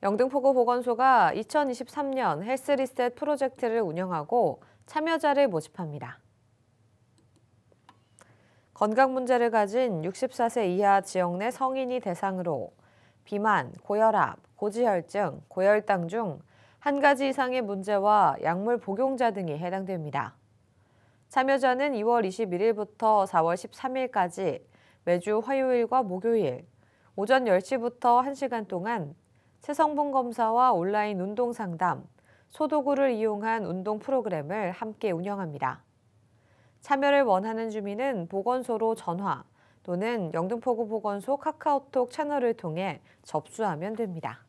영등포구 보건소가 2023년 헬스 리셋 프로젝트를 운영하고 참여자를 모집합니다. 건강 문제를 가진 64세 이하 지역 내 성인이 대상으로 비만, 고혈압, 고지혈증, 고혈당 중 한 가지 이상의 문제와 약물 복용자 등이 해당됩니다. 참여자는 2월 21일부터 4월 13일까지 매주 화요일과 목요일 오전 10시부터 1시간 동안 체성분 검사와 온라인 운동 상담, 소도구를 이용한 운동 프로그램을 함께 운영합니다. 참여를 원하는 주민은 보건소로 전화 또는 영등포구 보건소 카카오톡 채널을 통해 접수하면 됩니다.